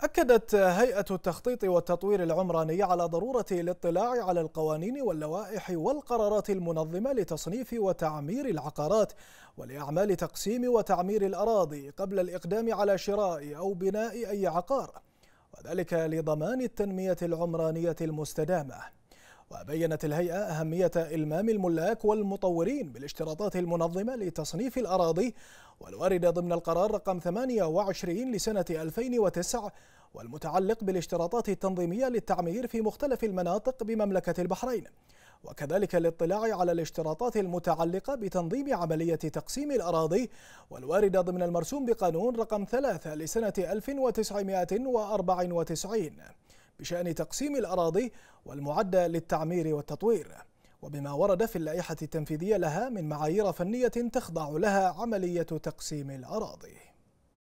أكدت هيئة التخطيط والتطوير العمراني على ضرورة الاطلاع على القوانين واللوائح والقرارات المنظمة لتصنيف وتعمير العقارات ولأعمال تقسيم وتعمير الأراضي قبل الإقدام على شراء أو بناء أي عقار وذلك لضمان التنمية العمرانية المستدامة وبينت الهيئة أهمية إلمام الملاك والمطورين بالاشتراطات المنظمة لتصنيف الأراضي والواردة ضمن القرار رقم 28 لسنة 2009 والمتعلق بالاشتراطات التنظيمية للتعمير في مختلف المناطق بمملكة البحرين وكذلك الاطلاع على الاشتراطات المتعلقة بتنظيم عملية تقسيم الأراضي والواردة ضمن المرسوم بقانون رقم 3 لسنة 1994 بشأن تقسيم الأراضي والمعدة للتعمير والتطوير وبما ورد في اللائحة التنفيذية لها من معايير فنية تخضع لها عملية تقسيم الأراضي